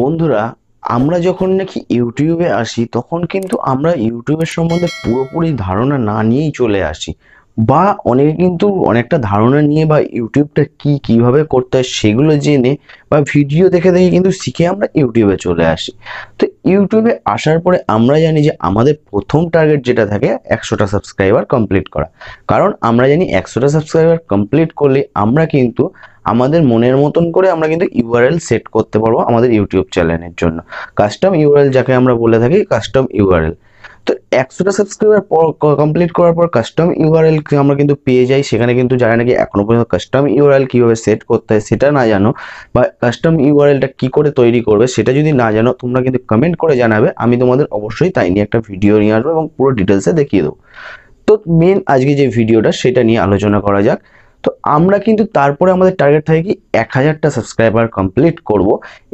বন্ধুরা আমরা যখন নাকি ইউটিউবে আসি তখন কিন্তু আমরা ইউটিউবের সম্বন্ধে পুরোপুরি ধারণা না নিয়েই চলে আসি বা অনেকে কিন্তু অনেকটা ধারণা নিয়ে বা ইউটিউবটা কি কিভাবে করতে হয় সেগুলো জেনে বা ভিডিও দেখে দেখে কিন্তু শিখে আমরা ইউটিউবে চলে আসি তো ইউটিউবে আসার পরে আমরা জানি যে আমাদের প্রথম টার্গেট যেটা থাকে একশোটা সাবস্ক্রাইবার কমপ্লিট করা কারণ আমরা জানি একশোটা সাবস্ক্রাইবার কমপ্লিট করলে আমরা কিন্তু আমাদের মনের মতন করে আমরা কিন্তু ইউআরএল সেট করতে পারবো আমাদের ইউটিউব চ্যানেলের জন্য কাস্টম ইউআরএল যাকে আমরা বলে থাকি কাস্টম ইউআরএল তো একশোটা সাবস্ক্রাইবার পর কমপ্লিট করার পর কাস্টম ইউআরএল আমরা কিন্তু পেয়ে যাই সেখানে কিন্তু যারা নাকি এখনো পর্যন্ত কাস্টম ইউআরএল কীভাবে সেট করতে হয় সেটা না জানো বা কাস্টম ইউআরএলটা কী করে তৈরি করবে সেটা যদি না জানো তোমরা কিন্তু কমেন্ট করে জানাবে আমি তোমাদের অবশ্যই তাই নিয়ে একটা ভিডিও নিয়ে আসবো এবং পুরো ডিটেলসে দেখিয়ে দেবো তো মেন আজকে যে ভিডিওটা সেটা নিয়ে আলোচনা করা যাক তো আমরা কিন্তু তারপরে আমাদের টার্গেট থাকে কি এক হাজারটা সাবস্ক্রাইবার কমপ্লিট করব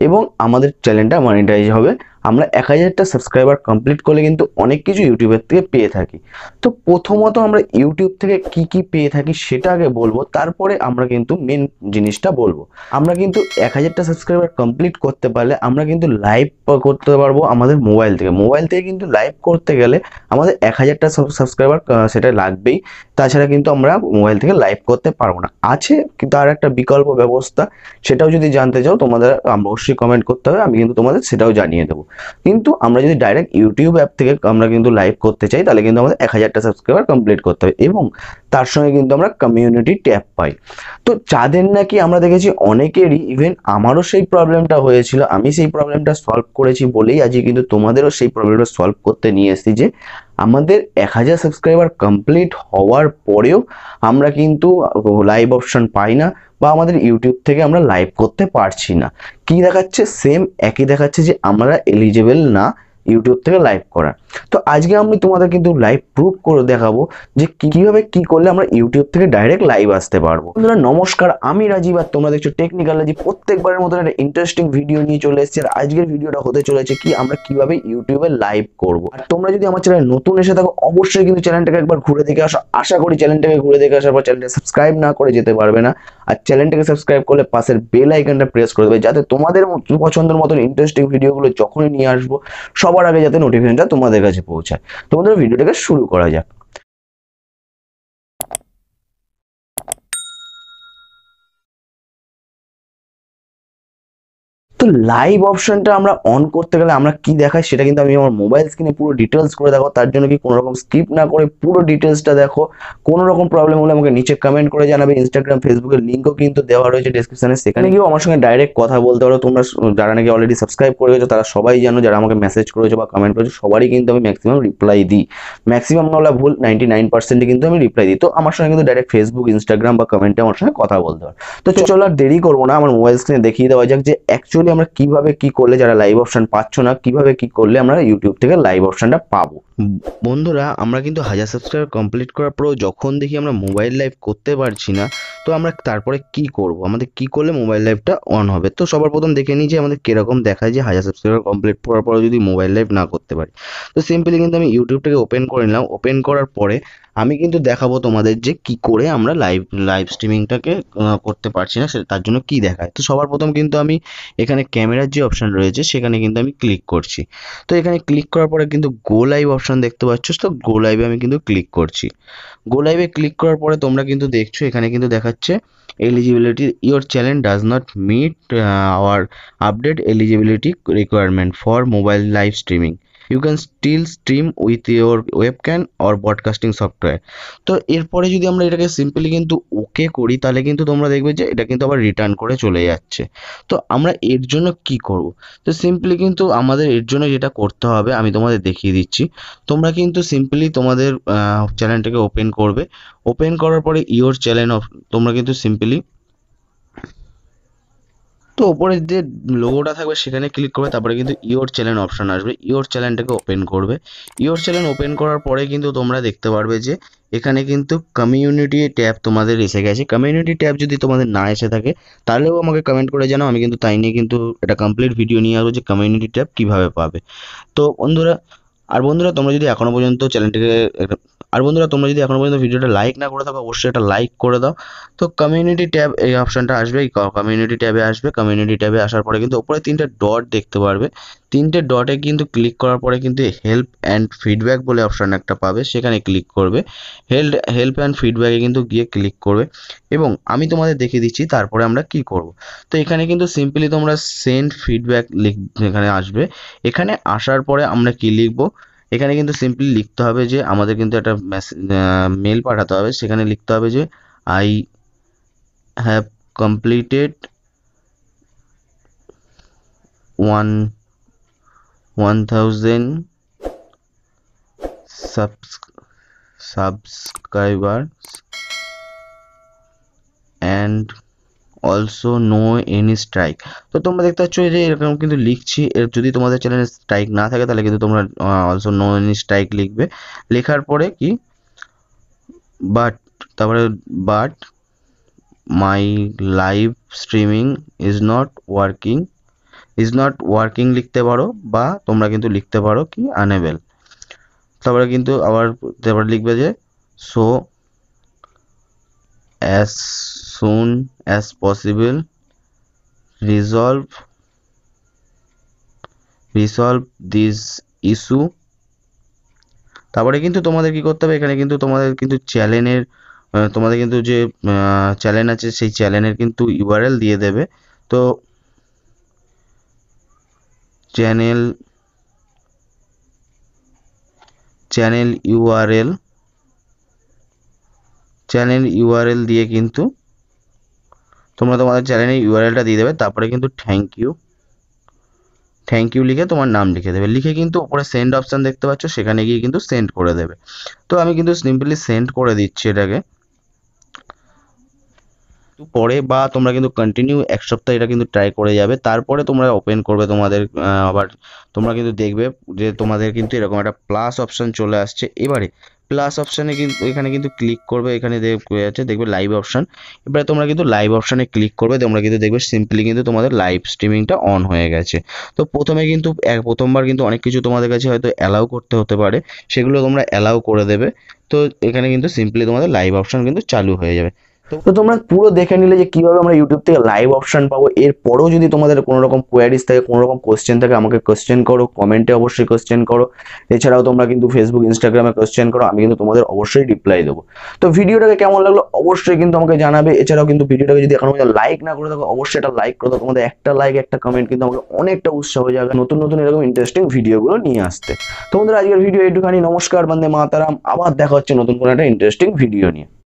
এবং আমাদের চ্যানেলটা মনিটাইজ হবে আমরা এক হাজারটা সাবস্ক্রাইবার কমপ্লিট করলে কিন্তু অনেক কিছু ইউটিউবের থেকে পেয়ে থাকি তো প্রথমত আমরা ইউটিউব থেকে কি কি পেয়ে থাকি সেটা আগে বলবো তারপরে আমরা কিন্তু মেন জিনিসটা বলবো আমরা কিন্তু এক হাজারটা সাবস্ক্রাইবার কমপ্লিট করতে পারলে আমরা কিন্তু লাইভ করতে পারবো আমাদের মোবাইল থেকে মোবাইল থেকে কিন্তু লাইভ করতে গেলে আমাদের এক হাজারটা সাবস্ক্রাইবার সেটা লাগবেই তাছাড়া কিন্তু আমরা মোবাইল থেকে লাইভ করতে পারবো না আছে কিন্তু আর একটা বিকল্প ব্যবস্থা সেটাও যদি জানতে চাও তোমাদের অবশ্যই কমেন্ট করতে হবে আমি কিন্তু তোমাদের সেটাও জানিয়ে দেবো কিন্তু আমরা যদি ডাইরেক্ট ইউটিউব অ্যাপ থেকে আমরা কিন্তু লাইভ করতে চাই তাহলে কিন্তু আমাদের এক হাজারটা সাবস্ক্রাইবার কমপ্লিট করতে হবে এবং তার সঙ্গে কিন্তু আমরা কমিউনিটি ট্যাপ পাই তো যাদের নাকি আমরা দেখেছি অনেকেরই ইভেন আমারও সেই প্রবলেমটা হয়েছিল আমি সেই প্রবলেমটা সলভ করেছি বলেই আজকে কিন্তু তোমাদেরও সেই প্রবলেমটা সলভ করতে নিয়ে এসেছি যে আমাদের এক হাজার সাবস্ক্রাইবার কমপ্লিট হওয়ার পরেও আমরা কিন্তু লাইভ অপশন পাই না বা আমাদের ইউটিউব থেকে আমরা লাইভ করতে পারছি না কি দেখাচ্ছে সেম একই দেখাচ্ছে যে আমরা এলিজেবল না ইউটিউব থেকে লাইভ করার তো আজকে আমি তোমাদের কিন্তু লাইভ প্রুফ করে দেখাবো যে কিভাবে কি করলে আমরা ইউটিউব থেকে ডাইরেক্ট লাইভ আসতে পারবো বন্ধুরা নমস্কার আমি রাজীব আর তোমরা দেখছো টেকনিক্যাল রাজি প্রত্যেকবারের মতন একটা ইন্টারেস্টিং ভিডিও নিয়ে চলে এসেছি আর আজকের ভিডিওটা হতে চলেছে কি আমরা কিভাবে ইউটিউবে লাইভ করব আর তোমরা যদি আমার চ্যানেল নতুন এসে থাকো অবশ্যই কিন্তু চ্যানেলটাকে একবার ঘুরে দেখে আসো আশা করি চ্যানেলটাকে ঘুরে দেখে আসার পর চ্যানেলটা সাবস্ক্রাইব না করে যেতে পারবে না আর চ্যানেলটাকে সাবস্ক্রাইব করলে পাশের বেল আইকনটা প্রেস করে দেবে যাতে তোমাদের পছন্দের মতন ইন্টারেস্টিং ভিডিওগুলো যখনই নিয়ে আসবো সবার আগে যাতে নোটিফিকেশনটা তোমাদের কাছে পৌঁছায় তোমাদের ভিডিওটাকে শুরু করা যাক তো লাইভ অপশনটা আমরা অন করতে গেলে আমরা কি দেখাই সেটা কিন্তু আমি আমার মোবাইল স্ক্রিনে পুরো ডিটেলস করে দেখো তার জন্য কি কোনো রকম স্কিপ না করে পুরো ডিটেলসটা দেখো কোনো রকম প্রবলেম হলে আমাকে নিচে কমেন্ট করে জানাবে ইনস্টাগ্রাম ফেসবুকের লিঙ্কও কিন্তু দেওয়া রয়েছে ডিসক্রিপশানে সেখানে গিয়েও আমার সঙ্গে ডাইরেক্ট কথা বলতে পারো তোমরা যারা নাকি অলরেডি সাবস্ক্রাইব করে গেছো তারা সবাই জানো যারা আমাকে মেসেজ করেছো বা কমেন্ট করেছো সবারই কিন্তু আমি ম্যাক্সিমাম রিপ্লাই দিই ম্যাক্সিমাম হলে ভুল নাইনটি নাইন পার্সেন্টে কিন্তু আমি রিপ্লাই দিই তো আমার সঙ্গে কিন্তু ডাইরেক্ট ফেসবুক ইনস্টাগ্রাম বা কমেন্টে আমার সঙ্গে কথা বলতে পারো তো চলো আর দেরি করবো না আমার মোবাইল স্ক্রিনে দেখিয়ে দেওয়া যাক যে অ্যাকচুয়ালি ইউটিউবে আমরা কিভাবে কি করলে যারা লাইভ অপশন পাচ্ছ না কিভাবে কি করলে আমরা ইউটিউব থেকে লাইভ অপশনটা পাবো বন্ধুরা আমরা কিন্তু হাজার সাবস্ক্রাইব কমপ্লিট করার পরেও যখন দেখি আমরা মোবাইল লাইভ করতে পারছি না তো আমরা তারপরে কি করব আমাদের কি করলে মোবাইল লাইভটা অন হবে তো সবার প্রথম দেখে নিই যে আমাদের কীরকম দেখায় যে হাজার সাবস্ক্রাইবার কমপ্লিট করার পরে যদি মোবাইল লাইভ না করতে পারি তো সিম্পলি কিন্তু আমি ইউটিউবটাকে ওপেন করে নিলাম ওপেন করার পরে আমি কিন্তু দেখাবো তোমাদের যে কি করে আমরা লাইভ লাইভ স্ট্রিমিংটাকে করতে পারছি না সেটা তার জন্য কি দেখায় তো সবার প্রথম কিন্তু আমি এখানে ক্যামেরার যে অপশান রয়েছে সেখানে কিন্তু আমি ক্লিক করছি তো এখানে ক্লিক করার পরে কিন্তু গো লাইভ অপশান দেখতে পাচ্ছ তো গো লাইভে আমি কিন্তু ক্লিক করছি গো লাইভে ক্লিক করার পরে তোমরা কিন্তু দেখছো এখানে কিন্তু দেখাচ্ছে eligibility your channel does not meet our update eligibility requirement for mobile live streaming you can still stream with webcam or broadcasting software তো এরপরে যদি আমরা এটাকে সিম্পলি কিন্তু ওকে করি তাহলে কিন্তু তোমরা দেখবে যে এটা কিন্তু আবার রিটার্ন করে চলে যাচ্ছে তো আমরা এর জন্য কি করব তো সিম্পলি কিন্তু আমাদের এর জন্য যেটা করতে হবে আমি তোমাদের দেখিয়ে দিচ্ছি তোমরা কিন্তু সিম্পলি তোমাদের চ্যানেলটাকে ওপেন করবে ওপেন করার পরে ইওর চ্যানেল তোমরা কিন্তু সিম্পলি তো ওপরে যে লোগোটা থাকবে সেখানে ক্লিক করবে তারপরে কিন্তু ইওর চ্যানেল অপশান আসবে ইওর চ্যানেলটাকে ওপেন করবে ইওর চ্যানেল ওপেন করার পরে কিন্তু তোমরা দেখতে পারবে যে এখানে কিন্তু কমিউনিটি ট্যাব তোমাদের এসে গেছে কমিউনিটি ট্যাব যদি তোমাদের না এসে থাকে তাহলেও আমাকে কমেন্ট করে জানাও আমি কিন্তু তাই নিয়ে কিন্তু একটা কমপ্লিট ভিডিও নিয়ে আসবো যে কমিউনিটি ট্যাব কীভাবে পাবে তো বন্ধুরা আর বন্ধুরা তোমরা যদি এখনও পর্যন্ত চ্যানেলটিকে আর বন্ধুরা তোমরা যদি এখনো পর্যন্ত ভিডিওটা লাইক না করে থাকো অবশ্যই একটা লাইক করে দাও তো কমিউনিটি ট্যাব এই অপশানটা আসবে কমিউনিটি ট্যাবে আসবে কমিউনিটি ট্যাবে আসার পরে কিন্তু ওপরে তিনটে ডট দেখতে পারবে তিনটে ডটে কিন্তু ক্লিক করার পরে কিন্তু হেল্প অ্যান্ড ফিডব্যাক বলে অপশান একটা পাবে সেখানে ক্লিক করবে হেল্প হেল্প অ্যান্ড ফিডব্যাকে কিন্তু গিয়ে ক্লিক করবে এবং আমি তোমাদের দেখিয়ে দিচ্ছি তারপরে আমরা কি করব তো এখানে কিন্তু সিম্পলি তোমরা সেন্ড ফিডব্যাক লিখ এখানে আসবে এখানে আসার পরে আমরা কি লিখবো এখানে কিন্তু সিম্পলি লিখতে হবে যে আমাদের কিন্তু একটা মেল পাঠাতে হবে সেখানে লিখতে হবে যে I have completed one one thousand subscriber and also no any strike তো তোমরা দেখতে পাচ্ছ যে এরকম কিন্তু লিখছি এর যদি তোমাদের চ্যানেলে স্ট্রাইক না থাকে তাহলে কিন্তু তোমরা অলসো নো এনি স্ট্রাইক লিখবে লেখার পরে কি বাট তারপরে but my live streaming is not working is not working লিখতে পারো বা তোমরা কিন্তু লিখতে পারো কি আনেবেল তারপরে কিন্তু আবার তারপরে লিখবে যে so as soon as possible resolve resolve this issue তারপরে কিন্তু তোমাদের কি করতে হবে এখানে কিন্তু তোমাদের কিন্তু চ্যানেলের তোমাদের কিন্তু যে চ্যানেল আছে সেই চ্যানেলের কিন্তু ইউআরএল দিয়ে দেবে তো channel channel URL channel URL দিয়ে কিন্তু তোমরা তোমাদের চ্যানেলের ইউআরএলটা দিয়ে দেবে তারপরে কিন্তু থ্যাংক ইউ থ্যাংক ইউ লিখে তোমার নাম লিখে দেবে লিখে কিন্তু ওপরে সেন্ড অপশান দেখতে পাচ্ছ সেখানে গিয়ে কিন্তু সেন্ড করে দেবে তো আমি কিন্তু সিম্পলি সেন্ড করে দিচ্ছি এটাকে পরে বা তোমরা কিন্তু কন্টিনিউ এক সপ্তাহ এটা কিন্তু ট্রাই করে যাবে তারপরে তোমরা ওপেন করবে তোমাদের আবার তোমরা কিন্তু দেখবে যে তোমাদের কিন্তু এরকম একটা প্লাস অপশন চলে আসছে এবারে প্লাস অপশানে কিন্তু এখানে কিন্তু ক্লিক করবে এখানে আছে দেখবে লাইভ অপশান এবারে তোমরা কিন্তু লাইভ অপশানে ক্লিক করবে তোমরা কিন্তু দেখবে সিম্পলি কিন্তু তোমাদের লাইভ স্ট্রিমিংটা অন হয়ে গেছে তো প্রথমে কিন্তু প্রথমবার কিন্তু অনেক কিছু তোমাদের কাছে হয়তো অ্যালাউ করতে হতে পারে সেগুলো তোমরা অ্যালাউ করে দেবে তো এখানে কিন্তু সিম্পলি তোমাদের লাইভ অপশান কিন্তু চালু হয়ে যাবে তো তোমরা পুরো দেখে নিলে যে কিভাবে আমরা ইউটিউব থেকে লাইভ অপশন পাবো এরপরেও যদি তোমাদের কোনো রকম কোয়ারিজ থাকে কোনো রকম কোয়েশ্চেন থাকে আমাকে কোয়েশ্চেন করো কমেন্টে অবশ্যই কোয়েশ্চেন করো এছাড়াও তোমরা কিন্তু ফেসবুক ইনস্টাগ্রামে কোয়েশ্চেন করো আমি কিন্তু তোমাদের অবশ্যই রিপ্লাই দেবো তো ভিডিওটাকে কেমন লাগলো অবশ্যই কিন্তু আমাকে জানাবে এছাড়াও কিন্তু ভিডিওটাকে যদি এখন লাইক না করে থাকো অবশ্যই এটা লাইক করো তোমাদের একটা লাইক একটা কমেন্ট কিন্তু আমাকে অনেকটা উৎসাহ জায়গা নতুন নতুন এরকম ইন্টারেস্টিং ভিডিওগুলো নিয়ে আসতে তোমাদের আজকের ভিডিও একটুখানি নমস্কার বন্ধে মাতারাম আবার দেখা হচ্ছে নতুন কোনো একটা ইন্টারেস্টিং ভিডিও নিয়ে